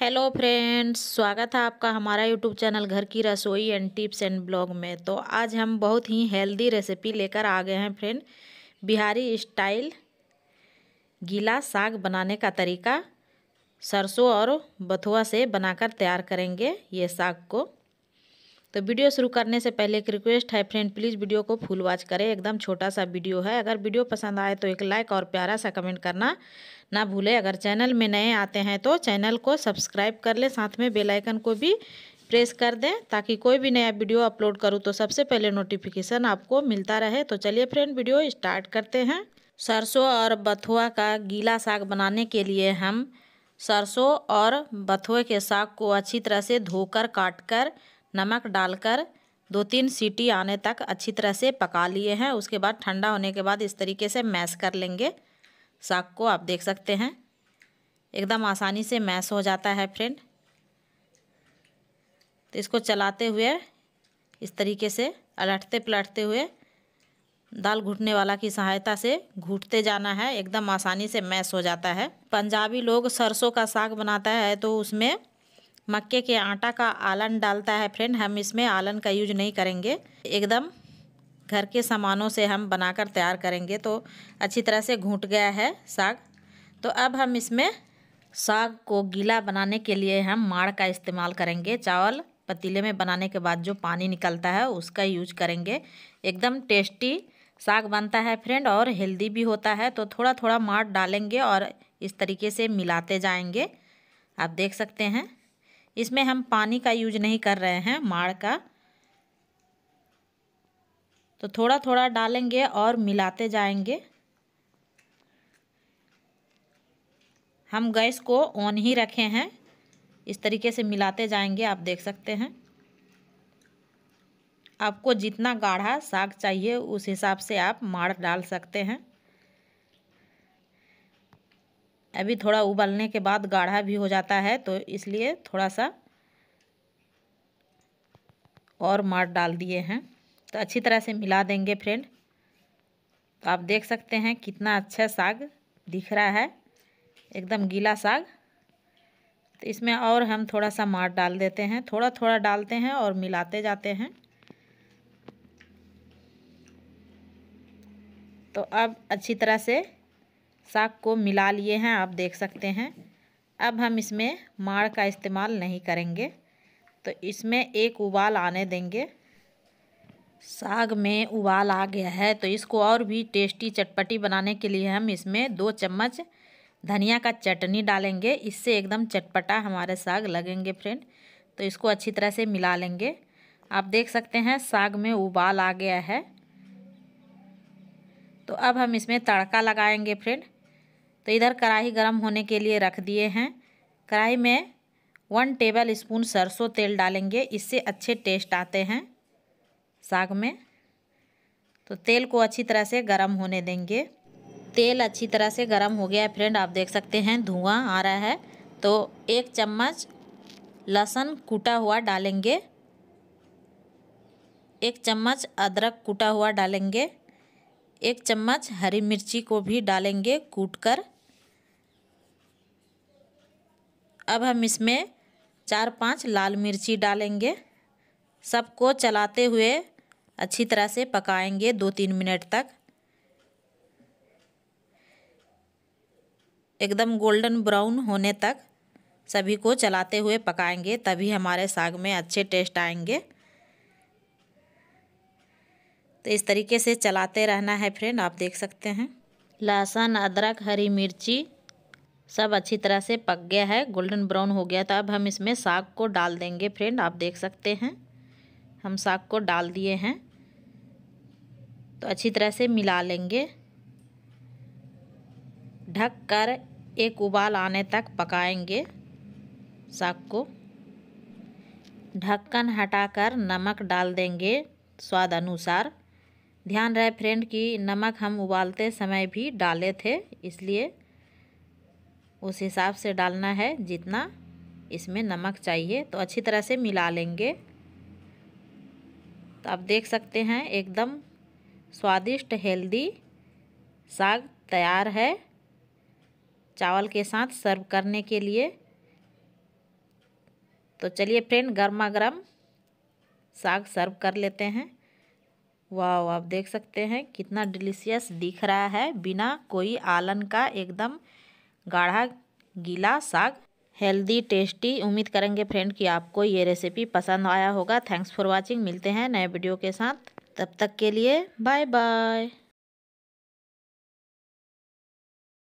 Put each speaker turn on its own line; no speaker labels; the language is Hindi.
हेलो फ्रेंड्स स्वागत है आपका हमारा यूट्यूब चैनल घर की रसोई एंड टिप्स एंड ब्लॉग में तो आज हम बहुत ही हेल्दी रेसिपी लेकर आ गए हैं फ्रेंड बिहारी स्टाइल गीला साग बनाने का तरीका सरसों और बथुआ से बनाकर तैयार करेंगे ये साग को तो वीडियो शुरू करने से पहले एक रिक्वेस्ट है फ्रेंड प्लीज़ वीडियो को फुल वॉच करें एकदम छोटा सा वीडियो है अगर वीडियो पसंद आए तो एक लाइक और प्यारा सा कमेंट करना ना भूलें अगर चैनल में नए आते हैं तो चैनल को सब्सक्राइब कर लें साथ में बेलाइकन को भी प्रेस कर दें ताकि कोई भी नया वीडियो अपलोड करूँ तो सबसे पहले नोटिफिकेशन आपको मिलता रहे तो चलिए फ्रेंड वीडियो स्टार्ट करते हैं सरसों और बथुआ का गीला साग बनाने के लिए हम सरसों और बथुए के साग को अच्छी तरह से धोकर काट कर नमक डालकर दो तीन सीटी आने तक अच्छी तरह से पका लिए हैं उसके बाद ठंडा होने के बाद इस तरीके से मैश कर लेंगे साग को आप देख सकते हैं एकदम आसानी से मैश हो जाता है फ्रेंड तो इसको चलाते हुए इस तरीके से अलटते पलटते हुए दाल घुटने वाला की सहायता से घुटते जाना है एकदम आसानी से मैश हो जाता है पंजाबी लोग सरसों का साग बनाता है तो उसमें मक्के के आटा का आलन डालता है फ्रेंड हम इसमें आलन का यूज नहीं करेंगे एकदम घर के सामानों से हम बनाकर तैयार करेंगे तो अच्छी तरह से घूट गया है साग तो अब हम इसमें साग को गीला बनाने के लिए हम माड़ का इस्तेमाल करेंगे चावल पतीले में बनाने के बाद जो पानी निकलता है उसका यूज करेंगे एकदम टेस्टी साग बनता है फ्रेंड और हेल्दी भी होता है तो थोड़ा थोड़ा माड़ डालेंगे और इस तरीके से मिलाते जाएंगे आप देख सकते हैं इसमें हम पानी का यूज नहीं कर रहे हैं माड़ का तो थोड़ा थोड़ा डालेंगे और मिलाते जाएंगे हम गैस को ऑन ही रखे हैं इस तरीके से मिलाते जाएंगे आप देख सकते हैं आपको जितना गाढ़ा साग चाहिए उस हिसाब से आप माड़ डाल सकते हैं अभी थोड़ा उबलने के बाद गाढ़ा भी हो जाता है तो इसलिए थोड़ा सा और मार डाल दिए हैं तो अच्छी तरह से मिला देंगे फ्रेंड तो आप देख सकते हैं कितना अच्छा साग दिख रहा है एकदम गीला साग तो इसमें और हम थोड़ा सा मार डाल देते हैं थोड़ा थोड़ा डालते हैं और मिलाते जाते हैं तो अब अच्छी तरह से साग को मिला लिए हैं आप देख सकते हैं अब हम इसमें माड़ का इस्तेमाल नहीं करेंगे तो इसमें एक उबाल आने देंगे साग में उबाल आ गया है तो इसको और भी टेस्टी चटपटी बनाने के लिए हम इसमें दो चम्मच धनिया का चटनी डालेंगे इससे एकदम चटपटा हमारे साग लगेंगे फ्रेंड तो इसको अच्छी तरह से मिला लेंगे आप देख सकते हैं साग में उबाल आ गया है तो अब हम इसमें तड़का लगाएंगे फ्रेंड तो इधर कढ़ाई गर्म होने के लिए रख दिए हैं कढ़ाई में वन टेबल स्पून सरसों तेल डालेंगे इससे अच्छे टेस्ट आते हैं साग में तो तेल को अच्छी तरह से गर्म होने देंगे तेल अच्छी तरह से गर्म हो गया है फ्रेंड आप देख सकते हैं धुआं आ रहा है तो एक चम्मच लहसुन कूटा हुआ डालेंगे एक चम्मच अदरक कूटा हुआ डालेंगे एक चम्मच हरी मिर्ची को भी डालेंगे कूट कर अब हम इसमें चार पांच लाल मिर्ची डालेंगे सबको चलाते हुए अच्छी तरह से पकाएंगे दो तीन मिनट तक एकदम गोल्डन ब्राउन होने तक सभी को चलाते हुए पकाएंगे तभी हमारे साग में अच्छे टेस्ट आएंगे तो इस तरीके से चलाते रहना है फ्रेंड आप देख सकते हैं लहसुन अदरक हरी मिर्ची सब अच्छी तरह से पक गया है गोल्डन ब्राउन हो गया था अब हम इसमें साग को डाल देंगे फ्रेंड आप देख सकते हैं हम साग को डाल दिए हैं तो अच्छी तरह से मिला लेंगे ढक कर एक उबाल आने तक पकाएंगे साग को ढक्कन हटाकर नमक डाल देंगे स्वाद अनुसार ध्यान रहे फ्रेंड कि नमक हम उबालते समय भी डाले थे इसलिए उस हिसाब से डालना है जितना इसमें नमक चाहिए तो अच्छी तरह से मिला लेंगे तो आप देख सकते हैं एकदम स्वादिष्ट हेल्दी साग तैयार है चावल के साथ सर्व करने के लिए तो चलिए फ्रेंड गर्मा गर्म साग सर्व कर लेते हैं वाह आप देख सकते हैं कितना डिलीशियस दिख रहा है बिना कोई आलन का एकदम गाढ़ा गीला साग हेल्दी टेस्टी उम्मीद करेंगे फ्रेंड कि आपको ये रेसिपी पसंद आया होगा थैंक्स फॉर वाचिंग मिलते हैं नए वीडियो के साथ तब तक के लिए बाय बाय